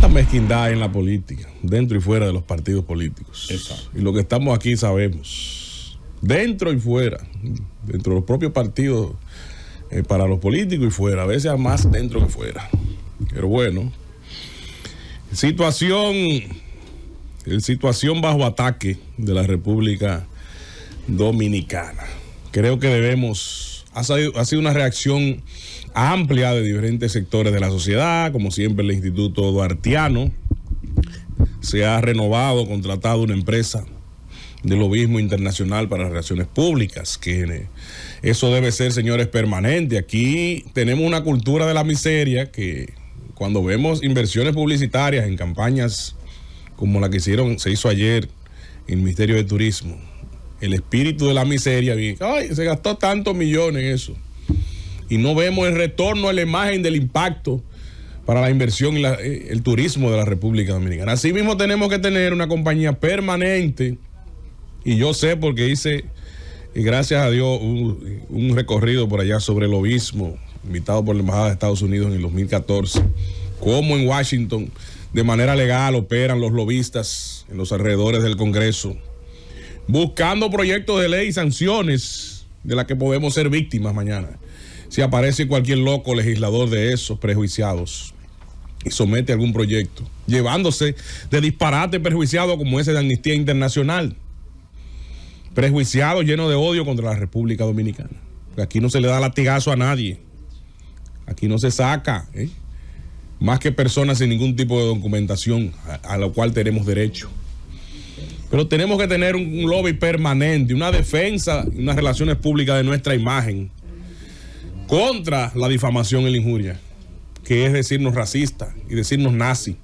cuánta mezquindad en la política, dentro y fuera de los partidos políticos. Y lo que estamos aquí sabemos, dentro y fuera, dentro de los propios partidos, eh, para los políticos y fuera, a veces más dentro que fuera. Pero bueno, situación, situación bajo ataque de la República Dominicana. Creo que debemos ha, sido una reacción amplia de diferentes sectores de la sociedad, como siempre el Instituto Duartiano. Se ha renovado, contratado una empresa de lobismo Internacional para Relaciones Públicas, que eso debe ser, señores, permanente. Aquí tenemos una cultura de la miseria que cuando vemos inversiones publicitarias en campañas como la que hicieron, se hizo ayer en el Ministerio de Turismo, el espíritu de la miseria, se gastó tantos millones en eso. Y no vemos el retorno a la imagen del impacto para la inversión y eh, el turismo de la República Dominicana. Asimismo tenemos que tener una compañía permanente, y yo sé porque hice, y gracias a Dios, un, recorrido por allá sobre el lobismo invitado por la Embajada de Estados Unidos en el 2014, como en Washington de manera legal operan los lobistas en los alrededores del Congreso buscando proyectos de ley y sanciones de las que podemos ser víctimas mañana. Si aparece cualquier loco legislador de esos prejuiciados y somete algún proyecto, llevándose de disparate perjuiciado como ese de Amnistía Internacional, prejuiciado lleno de odio contra la República Dominicana. Aquí no se le da latigazo a nadie, aquí no se saca, ¿eh? más que personas sin ningún tipo de documentación a, a la cual tenemos derecho. Pero tenemos que tener un lobby permanente, una defensa, unas relaciones públicas de nuestra imagen contra la difamación y la injuria, que es decirnos racista y decirnos nazi.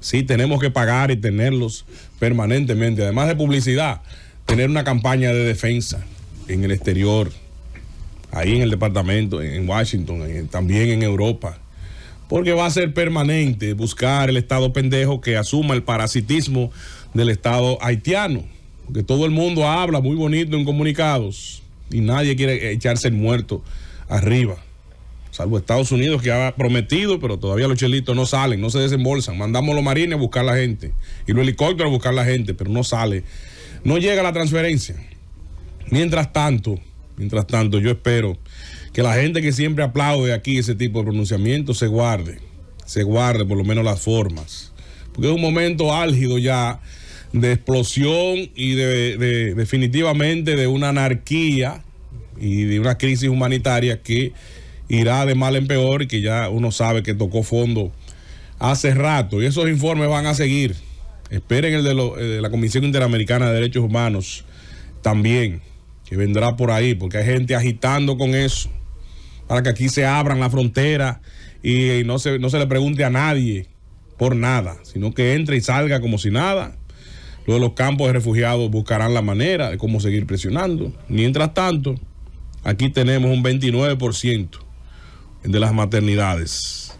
Sí, tenemos que pagar y tenerlos permanentemente, además de publicidad, tener una campaña de defensa en el exterior, ahí en el departamento, en Washington, eh, también en Europa, porque va a ser permanente buscar el Estado pendejo que asuma el parasitismo del Estado haitiano. Porque todo el mundo habla muy bonito en comunicados y nadie quiere echarse el muerto arriba. Salvo Estados Unidos que ha prometido, pero todavía los chelitos no salen, no se desembolsan. Mandamos los marines a buscar la gente y los helicópteros a buscar la gente, pero no sale. No llega la transferencia. Mientras tanto, mientras tanto, yo espero que la gente que siempre aplaude aquí ese tipo de pronunciamiento se guarde, se guarde por lo menos las formas. Porque es un momento álgido ya de explosión y de, definitivamente de una anarquía y de una crisis humanitaria que irá de mal en peor y que ya uno sabe que tocó fondo hace rato. Y esos informes van a seguir. Esperen el de, la Comisión Interamericana de Derechos Humanos también, que vendrá por ahí, porque hay gente agitando con eso, para que aquí se abran la frontera y, no, se, no se le pregunte a nadie por nada, sino que entre y salga como si nada los los campos de refugiados buscarán la manera de cómo seguir presionando. Mientras tanto, aquí tenemos un 29% de las maternidades.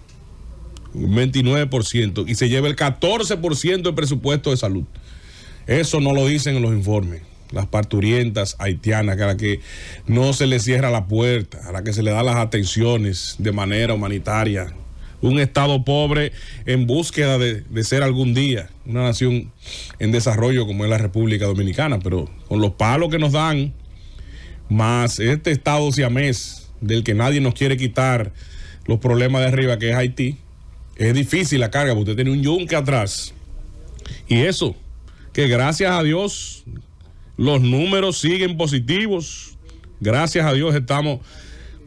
Un 29%. Y se lleva el 14% del presupuesto de salud. Eso no lo dicen en los informes. Las parturientas haitianas, a las que no se les cierra la puerta, a las que se le da las atenciones de manera humanitaria, un Estado pobre en búsqueda de, ser algún día una nación en desarrollo como es la República Dominicana, pero con los palos que nos dan, más este Estado siamés del que nadie nos quiere quitar los problemas de arriba, que es Haití, es difícil la carga, porque usted tiene un yunque atrás. Y eso, que gracias a Dios, los números siguen positivos. Gracias a Dios estamos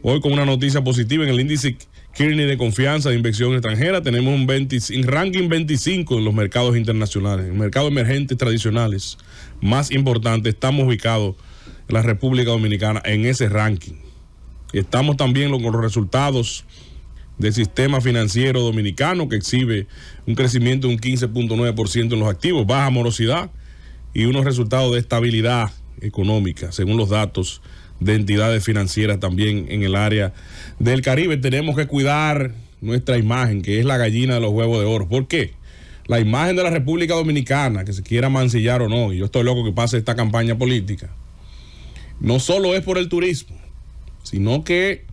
hoy con una noticia positiva en el índice Kearney de confianza de inversión extranjera. Tenemos un ranking 25 en los mercados internacionales, en mercados emergentes tradicionales más importantes. Estamos ubicados en la República Dominicana en ese ranking. Estamos también con los resultados del sistema financiero dominicano que exhibe un crecimiento de un 15.9% en los activos, baja morosidad y unos resultados de estabilidad económica, según los datos de entidades financieras también en el área del Caribe. Tenemos que cuidar nuestra imagen, que es la gallina de los huevos de oro. ¿Por qué? La imagen de la República Dominicana, que se quiera mancillar o no, y yo estoy loco que pase esta campaña política, no solo es por el turismo, sino que,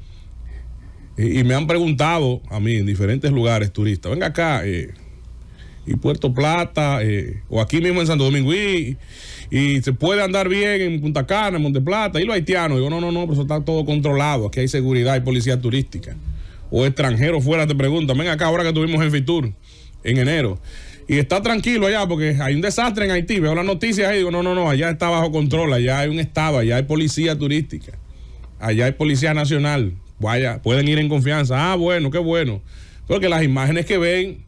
y me han preguntado a mí en diferentes lugares turistas, venga acá, eh, y Puerto Plata, eh, o aquí mismo en Santo Domingo, y, se puede andar bien en Punta Cana, en Monte Plata, y los haitianos. Digo, no, no, no, pero eso está todo controlado, aquí hay seguridad, hay policía turística. O extranjero fuera te preguntan, ven acá ahora que tuvimos en Fitur, en enero. Y está tranquilo allá porque hay un desastre en Haití. Veo las noticias ahí digo, no, no, no, allá está bajo control, allá hay un estado, allá hay policía turística, allá hay policía nacional. Vaya, pueden ir en confianza. Ah, bueno, qué bueno. Porque las imágenes que ven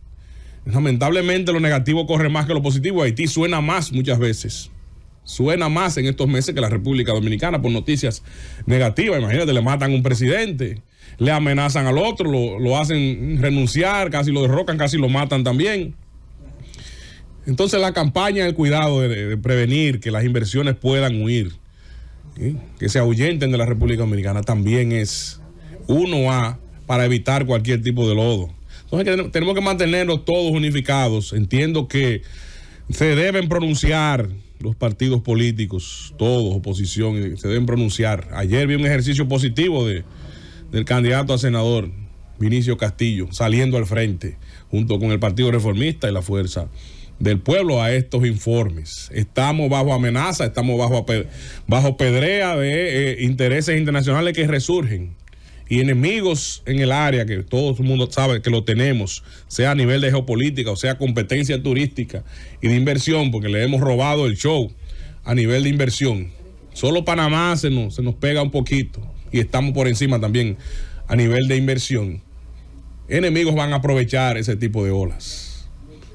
lamentablemente lo negativo corre más que lo positivo. Haití suena más muchas veces. Suena más en estos meses que la República Dominicana por noticias negativas. Imagínate, le matan a un presidente, le amenazan al otro, lo, hacen renunciar, casi lo derrocan, casi lo matan también. Entonces la campaña el cuidado de, prevenir que las inversiones puedan huir, que se ahuyenten de la República Dominicana, también es uno a para evitar cualquier tipo de lodo. Entonces tenemos que mantenernos todos unificados. Entiendo que se deben pronunciar los partidos políticos, todos, oposición, se deben pronunciar. Ayer vi un ejercicio positivo del candidato a senador, Vinicio Castillo, saliendo al frente, junto con el Partido Reformista y la Fuerza del Pueblo, a estos informes. Estamos bajo amenaza, estamos bajo, bajo pedrea de eh, intereses internacionales que resurgen y enemigos en el área que todo el mundo sabe que lo tenemos, sea a nivel de geopolítica o sea competencia turística y de inversión, porque le hemos robado el show a nivel de inversión. Solo Panamá se nos, se nos pega un poquito y estamos por encima también a nivel de inversión. Enemigos van a aprovechar ese tipo de olas.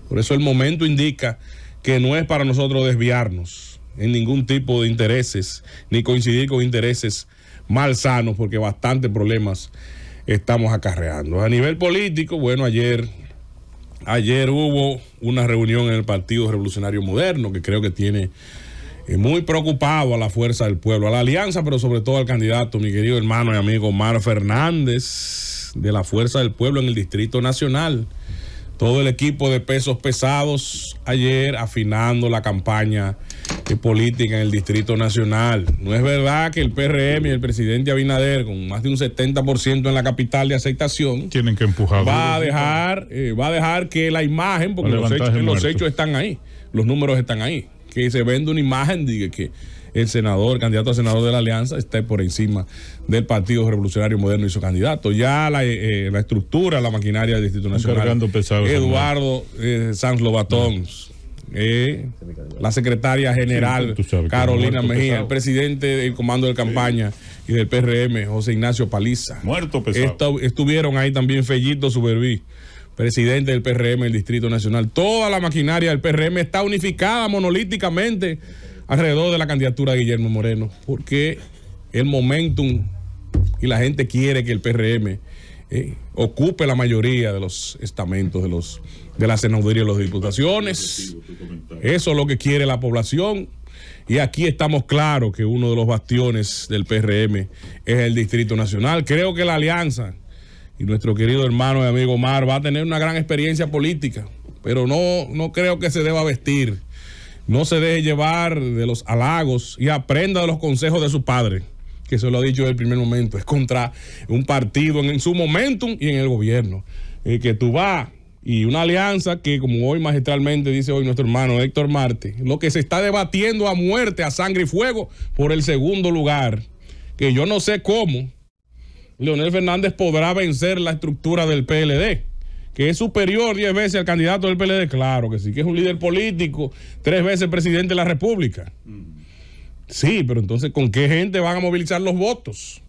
Por eso el momento indica que no es para nosotros desviarnos en ningún tipo de intereses, ni coincidir con intereses mal sanos, porque bastantes problemas estamos acarreando. A nivel político, bueno, ayer, ayer hubo una reunión en el Partido Revolucionario Moderno, que creo que tiene eh, muy preocupado a la fuerza del pueblo, a la alianza, pero sobre todo al candidato, mi querido hermano y amigo Omar Fernández, de la fuerza del pueblo en el Distrito Nacional todo el equipo de pesos pesados ayer afinando la campaña política en el Distrito Nacional. No es verdad que el PRM y el presidente Abinader, con más de un 70% en la capital de aceptación, tienen que empujar. Va a dejar, eh, va a dejar que la imagen, porque los hechos, están ahí, los números están ahí, que se vende una imagen diga que el senador, candidato a senador de la alianza, está por encima del Partido Revolucionario Moderno y su candidato. Ya la, eh, eh, estructura, la maquinaria del Distrito Nacional, Eduardo eh, Sanz Lobatón, la secretaria general Carolina Mejía, el presidente del comando de campaña y del PRM, José Ignacio Paliza. Muerto pesado. estuvieron ahí también Fellito Suberví presidente del PRM del Distrito Nacional. Toda la maquinaria del PRM está unificada monolíticamente alrededor de la candidatura de Guillermo Moreno, porque el momentum y la gente quiere que el PRM eh, ocupe la mayoría de los estamentos de los de la senaduría y las diputaciones. Eso es lo que quiere la población. Y aquí estamos claros que uno de los bastiones del PRM es el Distrito Nacional. Creo que la alianza y nuestro querido hermano y amigo Mar va a tener una gran experiencia política, pero no, no creo que se deba vestir no se deje llevar de los halagos y aprenda de los consejos de su padre, que se lo ha dicho desde el primer momento, es contra un partido en, su momento y en el gobierno. Eh, que tú vas y una alianza que, como hoy magistralmente dice hoy nuestro hermano Héctor Marte, lo que se está debatiendo a muerte, a sangre y fuego, por el segundo lugar, que yo no sé cómo Leonel Fernández podrá vencer la estructura del PLD que es superior 10 veces al candidato del PLD, claro que sí, que es un líder político, tres veces presidente de la República. Sí, pero entonces, ¿con qué gente van a movilizar los votos?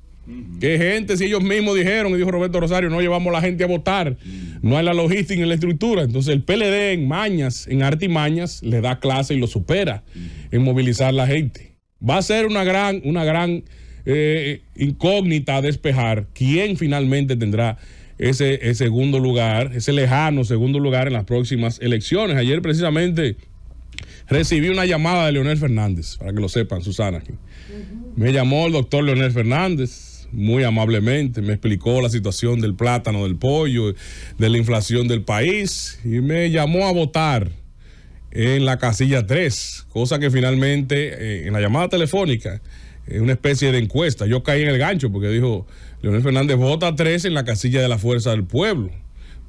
¿Qué gente? Si ellos mismos dijeron, y dijo Roberto Rosario, no llevamos la gente a votar, no hay la logística en la estructura. Entonces el PLD en mañas, en artimañas, le da clase y lo supera en movilizar la gente. Va a ser una gran, una gran eh, incógnita despejar quién finalmente tendrá ese, segundo lugar, ese lejano segundo lugar en las próximas elecciones. Ayer precisamente recibí una llamada de Leonel Fernández, para que lo sepan, Susana. Me llamó el doctor Leonel Fernández, muy amablemente, me explicó la situación del plátano, del pollo, de la inflación del país, y me llamó a votar en la casilla 3, cosa que finalmente eh, en la llamada telefónica es eh, una especie de encuesta. Yo caí en el gancho porque dijo, Leonel Fernández vota tres en la casilla de la Fuerza del Pueblo.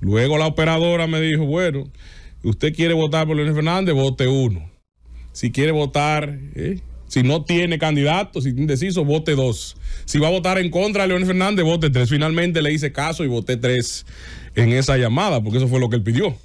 Luego la operadora me dijo, bueno, usted quiere votar por Leonel Fernández, vote uno. Si quiere votar, eh, si no tiene candidato, si tiene indeciso, vote dos. Si va a votar en contra de Leonel Fernández, vote tres. Finalmente le hice caso y voté tres en esa llamada, porque eso fue lo que él pidió.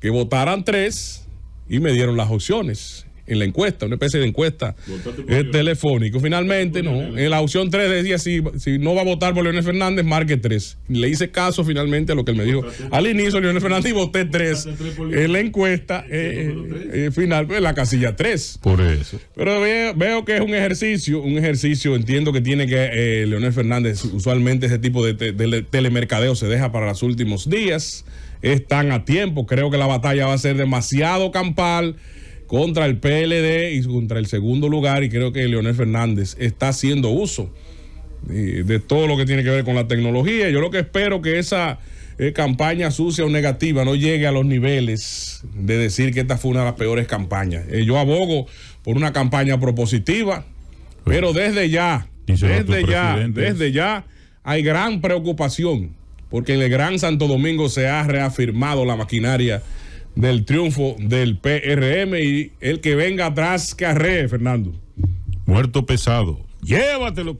Que votaran tres y me dieron las opciones en la encuesta, una especie de encuesta eh, telefónico. telefónica. Finalmente, no. En la opción 3 decía, si, no va a votar por Leonel Fernández, marque 3. Le hice caso finalmente a lo que él me dijo al inicio, Leónel Fernández, y voté 3 en la encuesta eh, eh, final, en pues, la casilla 3. Por eso. Pero veo, que es un ejercicio, un ejercicio, entiendo que tiene que Leónel Fernández, usualmente ese tipo de telemercadeo se deja para los últimos días. Están a tiempo, creo que la batalla va a ser demasiado campal contra el PLD y contra el segundo lugar y creo que Leonel Fernández está haciendo uso eh, de todo lo que tiene que ver con la tecnología. Yo lo que espero que esa eh, campaña sucia o negativa no llegue a los niveles de decir que esta fue una de las peores campañas. Eh, yo abogo por una campaña propositiva, pero desde ya, desde ya, desde ya hay gran preocupación porque en el Gran Santo Domingo se ha reafirmado la maquinaria del triunfo del PRM y el que venga atrás carré, Fernando. Muerto pesado. Llévatelo.